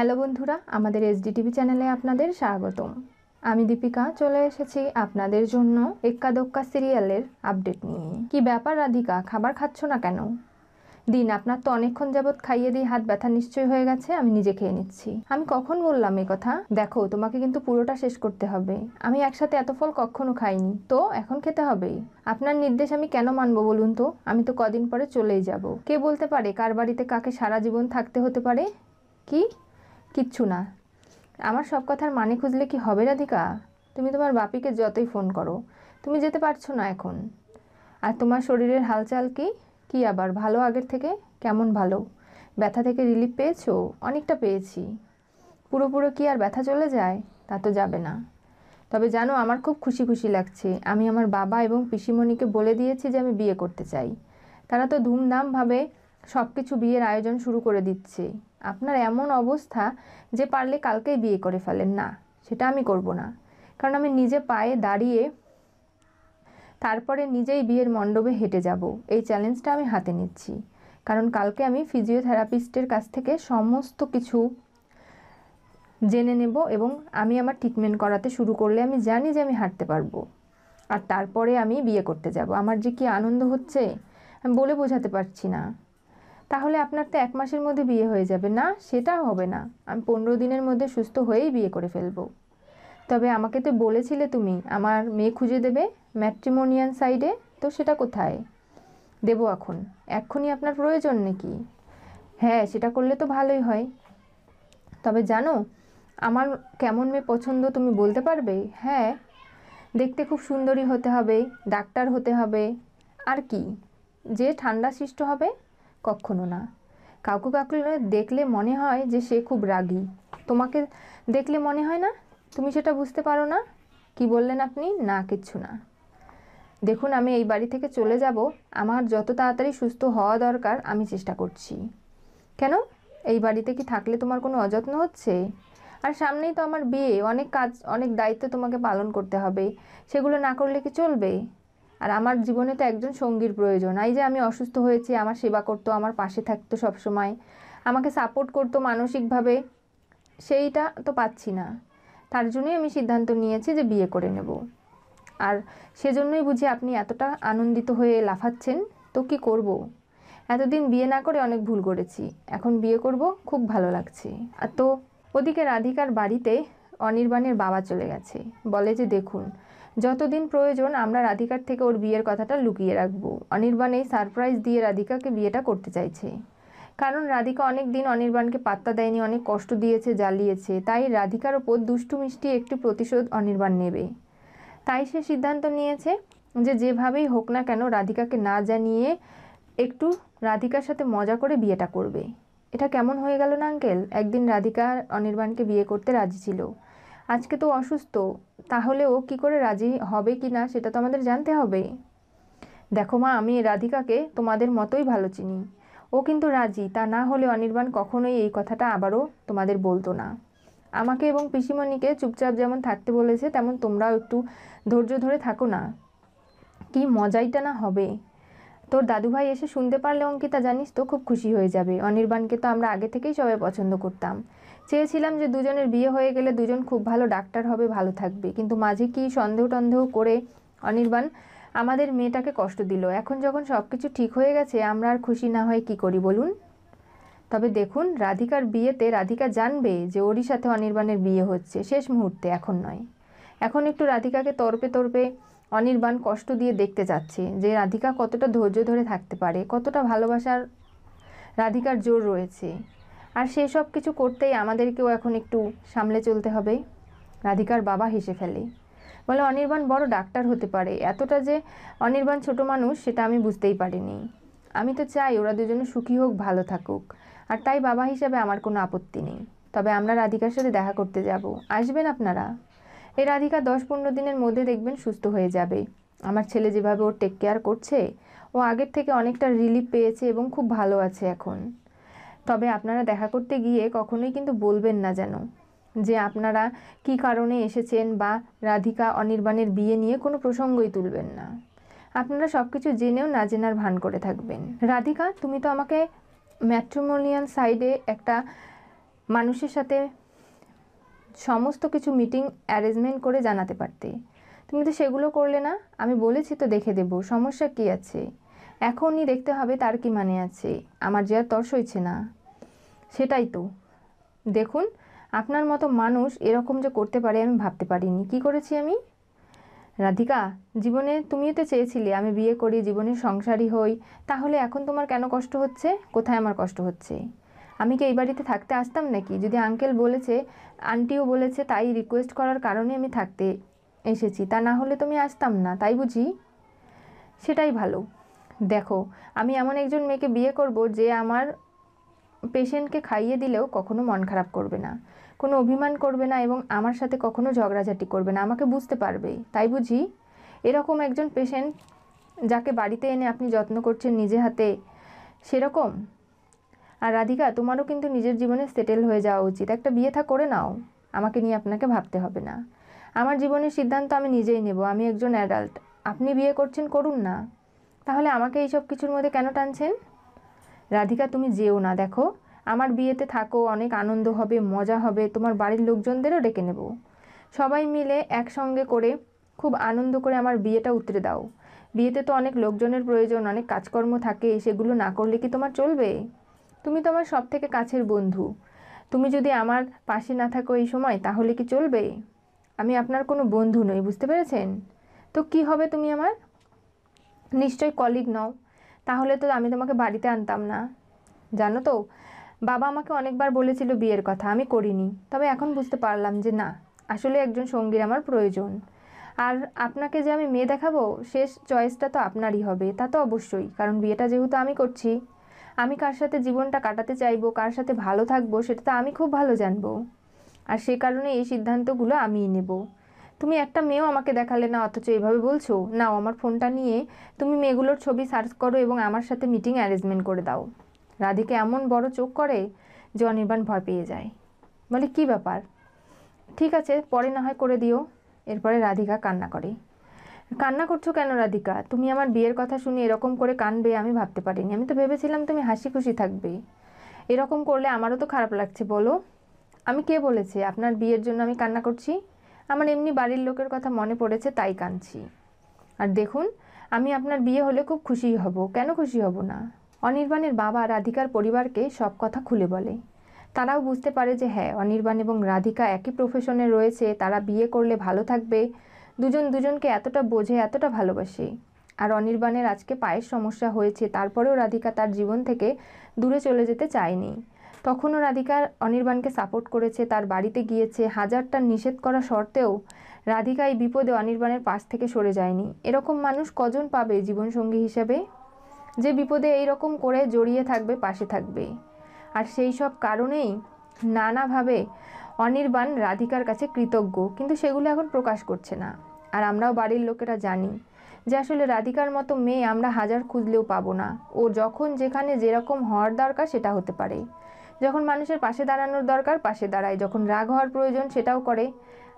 Hello বন্ধুরা আমাদের SD TV চ্যানেলে আপনাদের স্বাগতম আমি দীপিকা চলে এসেছি আপনাদের জন্য এক্কা দোক্কা সিরিয়ালের আপডেট নিয়ে কি ব্যাপার রাধিকা খাবার খাচ্ছ না কেন দিন আপনার তো অনেকক্ষণ যাবৎ খাইয়ে দিয়ে হাত ব্যথা নিশ্চয় হয়ে গেছে আমি নিজে খেয়ে নিচ্ছি আমি কখন বললাম এ কথা দেখো তোমাকে কিন্তু পুরোটা শেষ করতে হবে আমি একসাথে এত ফল কখনো খাইনি তো এখন খেতে হবেই আপনার নির্দেশ আমি কেন মানবো বলুন তো আমি তো কদিন পরে চলেই যাব কে বলতে পারে কার বাড়িতে কাকে সারা জীবন থাকতে হতে পারে কি কিচ্ছু না আমার সব কথার মানে খুঁজলে কি হবে রাধিকা তুমি তোমার বাপিকে যতই ফোন করো তুমি যেতে পারছো না এখন আর তোমার শরীরের হালচাল কি কি আবার ভালো আগের থেকে কেমন ভালো ব্যথা থেকে রিলিফ পেয়েছো অনেকটা পেয়েছি পুরোপুরো কি আর ব্যথা চলে যায় তা তো যাবে না তবে জানো আমার খুব খুশি খুশি লাগছে আমি আমার বাবা এবং পিসিমণিকে বলে দিয়েছি যে আমি বিয়ে করতে চাই তারা তো ধুমধামভাবে সব কিছু বিয়ের আয়োজন শুরু করে দিচ্ছে আপনার এমন অবস্থা যে পারলে কালকেই বিয়ে করে ফেলেন না সেটা আমি করব না কারণ আমি নিজে পায়ে দাঁড়িয়ে তারপরে নিজেই বিয়ের মণ্ডপে হেঁটে যাব এই চ্যালেঞ্জটা আমি হাতে নিচ্ছি কারণ কালকে আমি ফিজিওথেরাপিস্টের কাছ থেকে সমস্ত কিছু জেনে নেব এবং আমি আমার ট্রিটমেন্ট করাতে শুরু করলে আমি জানি যে আমি হাঁটতে পারবো আর তারপরে আমি বিয়ে করতে যাব আমার যে কি আনন্দ হচ্ছে আমি বলে বোঝাতে পারছি না তাহলে আপনার তো এক মাসের মধ্যে বিয়ে হয়ে যাবে না সেটা হবে না আমি পনেরো দিনের মধ্যে সুস্থ হয়েই বিয়ে করে ফেলবো তবে আমাকে তো বলেছিলে তুমি আমার মেয়ে খুঁজে দেবে ম্যাট্রিমোনিয়ান সাইডে তো সেটা কোথায় দেবো এখন এক্ষুনি আপনার প্রয়োজন নাকি হ্যাঁ সেটা করলে তো ভালোই হয় তবে জানো আমার কেমন মেয়ে পছন্দ তুমি বলতে পারবে হ্যাঁ দেখতে খুব সুন্দরী হতে হবে ডাক্তার হতে হবে আর কি যে ঠান্ডা সৃষ্ট হবে কখনো না কাকু কাকুলে দেখলে মনে হয় যে সে খুব রাগী তোমাকে দেখলে মনে হয় না তুমি সেটা বুঝতে পারো না কি বললেন আপনি না কিচ্ছু না দেখুন আমি এই বাড়ি থেকে চলে যাব আমার যত তাড়াতাড়ি সুস্থ হওয়া দরকার আমি চেষ্টা করছি কেন এই বাড়িতে কি থাকলে তোমার কোনো অযত্ন হচ্ছে আর সামনেই তো আমার বিয়ে অনেক কাজ অনেক দায়িত্ব তোমাকে পালন করতে হবে সেগুলো না করলে কি চলবে আর আমার জীবনে তো একজন সঙ্গীর প্রয়োজন এই যে আমি অসুস্থ হয়েছি আমার সেবা করতো আমার পাশে থাকতো সবসময় আমাকে সাপোর্ট করতো মানসিকভাবে সেইটা তো পাচ্ছি না তার জন্যই আমি সিদ্ধান্ত নিয়েছি যে বিয়ে করে নেব আর সেজন্যই বুঝি আপনি এতটা আনন্দিত হয়ে লাফাচ্ছেন তো কি করব। এতদিন বিয়ে না করে অনেক ভুল করেছি এখন বিয়ে করব খুব ভালো লাগছে আর তো ওদিকে রাধিকার বাড়িতে অনির্বাণের বাবা চলে গেছে বলে যে দেখুন যতদিন প্রয়োজন আমরা রাধিকার থেকে ওর বিয়ের কথাটা লুকিয়ে রাখবো অনির্বাণ এই সারপ্রাইজ দিয়ে রাধিকাকে বিয়েটা করতে চাইছে কারণ রাধিকা অনেক দিন অনির্বাণকে পাত্তা দেয়নি অনেক কষ্ট দিয়েছে জ্বালিয়েছে তাই রাধিকার ওপর দুষ্টু মিষ্টি একটি প্রতিশোধ অনির্বাণ নেবে তাই সে সিদ্ধান্ত নিয়েছে যে যেভাবেই হোক না কেন রাধিকাকে না জানিয়ে একটু রাধিকার সাথে মজা করে বিয়েটা করবে এটা কেমন হয়ে গেল না আঙ্কেল একদিন রাধিকা অনির্বাণকে বিয়ে করতে রাজি ছিল আজকে তো অসুস্থ তাহলে ও কি করে রাজি হবে কি না সেটা তো আমাদের জানতে হবে দেখো মা আমি রাধিকাকে তোমাদের মতোই ভালো চিনি ও কিন্তু রাজি তা না হলে অনির্বাণ কখনোই এই কথাটা আবারও তোমাদের বলতো না আমাকে এবং পিসিমণিকে চুপচাপ যেমন থাকতে বলেছে তেমন তোমরাও একটু ধৈর্য ধরে থাকো না কি মজাইটা না হবে তোর দাদুভাই এসে শুনতে পারলে অঙ্কিতা জানিস তো খুব খুশি হয়ে যাবে অনির্বাণকে তো আমরা আগে থেকেই সবাই পছন্দ করতাম চেয়েছিলাম যে দুজনের বিয়ে হয়ে গেলে দুজন খুব ভালো ডাক্তার হবে ভালো থাকবে কিন্তু মাঝে কি সন্দেহ টন্দেহ করে অনির্বাণ আমাদের মেয়েটাকে কষ্ট দিল এখন যখন সব কিছু ঠিক হয়ে গেছে আমরা আর খুশি না হয় কি করি বলুন তবে দেখুন রাধিকার বিয়েতে রাধিকা জানবে যে ওরই সাথে অনির্বাণের বিয়ে হচ্ছে শেষ মুহূর্তে এখন নয় এখন একটু রাধিকাকে তর্পে তর্পে অনির্বাণ কষ্ট দিয়ে দেখতে চাচ্ছে যে রাধিকা কতটা ধৈর্য ধরে থাকতে পারে কতটা ভালোবাসার রাধিকার জোর রয়েছে আর সেই সব কিছু করতেই আমাদেরকেও এখন একটু সামলে চলতে হবে রাধিকার বাবা হেসে ফেলে বলে অনির্বাণ বড় ডাক্তার হতে পারে এতটা যে অনির্বাণ ছোট মানুষ সেটা আমি বুঝতেই পারিনি আমি তো চাই ওরা দুজনে সুখী হোক ভালো থাকুক আর তাই বাবা হিসাবে আমার কোনো আপত্তি নেই তবে আমরা রাধিকার সাথে দেখা করতে যাব আসবেন আপনারা এই রাধিকা দশ পনেরো দিনের মধ্যে দেখবেন সুস্থ হয়ে যাবে আমার ছেলে যেভাবে ওর টেক কেয়ার করছে ও আগের থেকে অনেকটা রিলিফ পেয়েছে এবং খুব ভালো আছে এখন তবে আপনারা দেখা করতে গিয়ে কখনোই কিন্তু বলবেন না যেন যে আপনারা কি কারণে এসেছেন বা রাধিকা অনির্বাণের বিয়ে নিয়ে কোনো প্রসঙ্গই তুলবেন না আপনারা সব কিছু জেনেও না জেনার ভান করে থাকবেন রাধিকা তুমি তো আমাকে ম্যাট্রিমোনিয়াল সাইডে একটা মানুষের সাথে সমস্ত কিছু মিটিং অ্যারেঞ্জমেন্ট করে জানাতে পারতে তুমি তো সেগুলো করলে না আমি বলেছি তো দেখে দেব সমস্যা কি আছে এখনই দেখতে হবে তার কি মানে আছে আমার যে আর তর্স হইছে না সেটাই তো দেখুন আপনার মতো মানুষ এরকম যে করতে পারে আমি ভাবতে পারিনি কি করেছি আমি রাধিকা জীবনে তুমিও তো চেয়েছিলে আমি বিয়ে করি জীবনে সংসারী হই তাহলে এখন তোমার কেন কষ্ট হচ্ছে কোথায় আমার কষ্ট হচ্ছে আমি কি এই বাড়িতে থাকতে আসতাম নাকি যদি আঙ্কেল বলেছে আন্টিও বলেছে তাই রিকোয়েস্ট করার কারণে আমি থাকতে এসেছি তা না হলে তুমি আসতাম না তাই বুঝি সেটাই ভালো দেখো আমি এমন একজন মেয়েকে বিয়ে করব যে আমার পেশেন্টকে খাইয়ে দিলেও কখনো মন খারাপ করবে না কোনো অভিমান করবে না এবং আমার সাথে কখনো ঝগড়াঝাটি করবে না আমাকে বুঝতে পারবে তাই বুঝি এরকম একজন পেশেন্ট যাকে বাড়িতে এনে আপনি যত্ন করছেন নিজে হাতে সেরকম আর রাধিকা তোমারও কিন্তু নিজের জীবনে সেটেল হয়ে যাওয়া উচিত একটা বিয়ে থা করে নাও আমাকে নিয়ে আপনাকে ভাবতে হবে না আমার জীবনের সিদ্ধান্ত আমি নিজেই নেব আমি একজন অ্যাডাল্ট আপনি বিয়ে করছেন করুন না তাহলে আমাকে এইসব কিছুর মধ্যে কেন টানছেন রাধিকা তুমি যেও না দেখো আমার বিয়েতে থাকো অনেক আনন্দ হবে মজা হবে তোমার বাড়ির লোকজনদেরও ডেকে নেব সবাই মিলে একসঙ্গে করে খুব আনন্দ করে আমার বিয়েটা উতরে দাও বিয়েতে তো অনেক লোকজনের প্রয়োজন অনেক কাজকর্ম থাকে সেগুলো না করলে কি তোমার চলবে তুমি তো আমার সব থেকে কাছের বন্ধু তুমি যদি আমার পাশে না থাকো এই সময় তাহলে কি চলবে আমি আপনার কোনো বন্ধু নই বুঝতে পেরেছেন তো কি হবে তুমি আমার নিশ্চয় কলিগ নও তাহলে তো আমি তোমাকে বাড়িতে আনতাম না জানো তো বাবা আমাকে অনেকবার বলেছিল বিয়ের কথা আমি করিনি তবে এখন বুঝতে পারলাম যে না আসলে একজন সঙ্গীর আমার প্রয়োজন আর আপনাকে যে আমি মেয়ে দেখাবো শেষ চয়েসটা তো আপনারই হবে তা তো অবশ্যই কারণ বিয়েটা যেহেতু আমি করছি আমি কার সাথে জীবনটা কাটাতে চাইবো কার সাথে ভালো থাকবো সেটা তো আমি খুব ভালো জানবো আর সে কারণে এই সিদ্ধান্তগুলো আমিই নেব তুমি একটা মেয়েও আমাকে দেখালে না অথচ এইভাবে বলছো নাও আমার ফোনটা নিয়ে তুমি মেয়েগুলোর ছবি সার্চ করো এবং আমার সাথে মিটিং অ্যারেঞ্জমেন্ট করে দাও রাধিকে এমন বড় চোখ করে যে অনির্বাণ ভয় পেয়ে যায় বলে কি ব্যাপার ঠিক আছে পরে না হয় করে দিও এরপরে রাধিকা কান্না করে কান্না করছো কেন রাধিকা তুমি আমার বিয়ের কথা শুনে এরকম করে কানবে আমি ভাবতে পারিনি আমি তো ভেবেছিলাম তুমি হাসি খুশি থাকবে এরকম করলে আমারও তো খারাপ লাগছে বলো আমি কে বলেছে আপনার বিয়ের জন্য আমি কান্না করছি আমার এমনি বাড়ির লোকের কথা মনে পড়েছে তাই কাঁদছি আর দেখুন আমি আপনার বিয়ে হলে খুব খুশি হব কেন খুশি হব না অনির্বাণের বাবা রাধিকার পরিবারকে সব কথা খুলে বলে তারাও বুঝতে পারে যে হ্যাঁ অনির্বাণ এবং রাধিকা একই প্রফেশনে রয়েছে তারা বিয়ে করলে ভালো থাকবে দুজন দুজনকে এতটা বোঝে এতটা ভালোবাসে আর অনির্বাণের আজকে পায়ের সমস্যা হয়েছে তারপরেও রাধিকা তার জীবন থেকে দূরে চলে যেতে চায়নি তখনও রাধিকা অনির্বাণকে সাপোর্ট করেছে তার বাড়িতে গিয়েছে হাজারটা নিষেধ করা সত্ত্বেও রাধিকা এই বিপদে অনির্বাণের পাশ থেকে সরে যায়নি এরকম মানুষ কজন পাবে জীবনসঙ্গী হিসেবে যে বিপদে এই রকম করে জড়িয়ে থাকবে পাশে থাকবে আর সেই সব কারণেই নানাভাবে অনির্বাণ রাধিকার কাছে কৃতজ্ঞ কিন্তু সেগুলো এখন প্রকাশ করছে না আর আমরাও বাড়ির লোকেরা জানি যে আসলে রাধিকার মতো মেয়ে আমরা হাজার খুঁজলেও পাবো না ও যখন যেখানে যেরকম হওয়ার দরকার সেটা হতে পারে যখন মানুষের পাশে দাঁড়ানোর দরকার পাশে দাঁড়ায় যখন রাগ হওয়ার প্রয়োজন সেটাও করে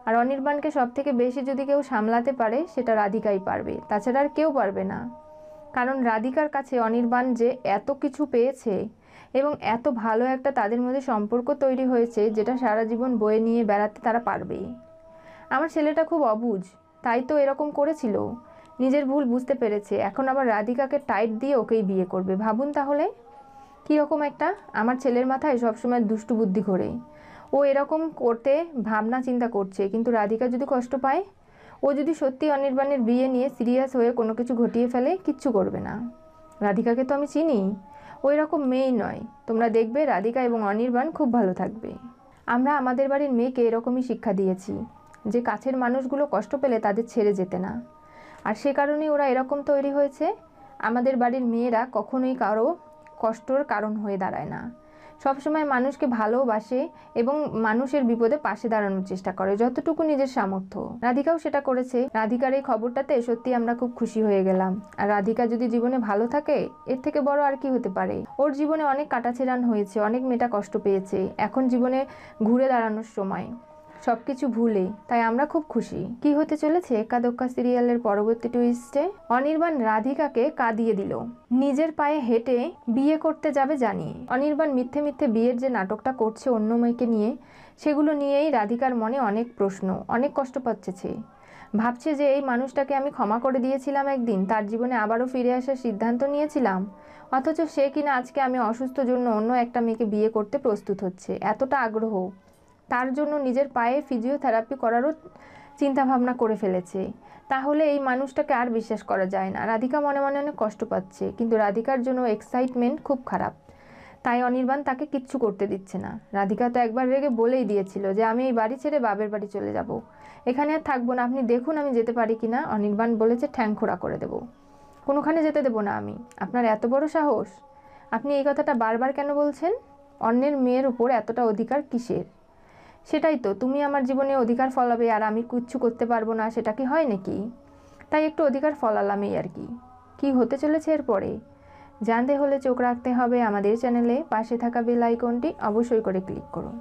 আর অনির্বাণকে সব থেকে বেশি যদি কেউ সামলাতে পারে সেটা রাধিকাই পারবে তাছাড়া আর কেউ পারবে না কারণ রাধিকার কাছে অনির্বাণ যে এত কিছু পেয়েছে এবং এত ভালো একটা তাদের মধ্যে সম্পর্ক তৈরি হয়েছে যেটা সারা জীবন বয়ে নিয়ে বেড়াতে তারা পারবে আমার ছেলেটা খুব অবুজ তাই তো এরকম করেছিল নিজের ভুল বুঝতে পেরেছে এখন আবার রাধিকাকে টাইট দিয়ে ওকেই বিয়ে করবে ভাবুন তাহলে কীরকম একটা আমার ছেলের মাথায় সবসময় দুষ্টু বুদ্ধি ঘোরে ও এরকম করতে ভাবনা চিন্তা করছে কিন্তু রাধিকা যদি কষ্ট পায় ও যদি সত্যি অনির্বাণের বিয়ে নিয়ে সিরিয়াস হয়ে কোনো কিছু ঘটিয়ে ফেলে কিচ্ছু করবে না রাধিকাকে তো আমি চিনি ওই রকম মেয়েই নয় তোমরা দেখবে রাধিকা এবং অনির্বাণ খুব ভালো থাকবে আমরা আমাদের বাড়ির মেয়েকে এরকমই শিক্ষা দিয়েছি যে কাছের মানুষগুলো কষ্ট পেলে তাদের ছেড়ে যেতে না আর সে কারণে ওরা এরকম তৈরি হয়েছে আমাদের বাড়ির মেয়েরা কখনোই কারো কষ্টর কারণ হয়ে দাঁড়ায় না সবসময় মানুষকে ভালোবাসে এবং মানুষের বিপদে পাশে দাঁড়ানোর চেষ্টা করে যতটুকু নিজের সামর্থ্য রাধিকাও সেটা করেছে রাধিকার এই খবরটাতে সত্যি আমরা খুব খুশি হয়ে গেলাম আর রাধিকা যদি জীবনে ভালো থাকে এর থেকে বড় আর কি হতে পারে ওর জীবনে অনেক কাটাছেড়ান হয়েছে অনেক মেটা কষ্ট পেয়েছে এখন জীবনে ঘুরে দাঁড়ানোর সময় সব কিছু ভুলে তাই আমরা খুব খুশি কি হতে চলেছে একাদোক্কা সিরিয়ালের পরবর্তী টুইস্টে অনির্বাণ রাধিকাকে কাঁদিয়ে দিল নিজের পায়ে হেঁটে বিয়ে করতে যাবে জানিয়ে অনির্বাণ মিথ্যে মিথ্যে বিয়ের যে নাটকটা করছে অন্য মেয়েকে নিয়ে সেগুলো নিয়েই রাধিকার মনে অনেক প্রশ্ন অনেক কষ্ট পাচ্ছে সে ভাবছে যে এই মানুষটাকে আমি ক্ষমা করে দিয়েছিলাম একদিন তার জীবনে আবারও ফিরে আসার সিদ্ধান্ত নিয়েছিলাম অথচ সে কিনা আজকে আমি অসুস্থ জন্য অন্য একটা মেয়েকে বিয়ে করতে প্রস্তুত হচ্ছে এতটা আগ্রহ তার জন্য নিজের পায়ে ফিজিওথেরাপি করারও চিন্তাভাবনা করে ফেলেছে তাহলে এই মানুষটাকে আর বিশ্বাস করা যায় না রাধিকা মনে মনে অনেক কষ্ট পাচ্ছে কিন্তু রাধিকার জন্য এক্সাইটমেন্ট খুব খারাপ তাই অনির্বাণ তাকে কিচ্ছু করতে দিচ্ছে না রাধিকা তো একবার রেগে বলেই দিয়েছিল যে আমি এই বাড়ি ছেড়ে বাবের বাড়ি চলে যাব। এখানে আর থাকবো না আপনি দেখুন আমি যেতে পারি কি না অনির্বাণ বলেছে ঠ্যাং করে দেব কোনোখানে যেতে দেবো না আমি আপনার এত বড় সাহস আপনি এই কথাটা বারবার কেন বলছেন অন্যের মেয়ের উপর এতটা অধিকার কিসের সেটাই তো তুমি আমার জীবনে অধিকার ফলাবে আর আমি কিচ্ছু করতে পারবো না সেটা কি হয় নাকি তাই একটু অধিকার ফলালামই আর কি কি হতে চলেছে এরপরে জানতে হলে চোখ রাখতে হবে আমাদের চ্যানেলে পাশে থাকা বেল আইকনটি অবশ্যই করে ক্লিক করুন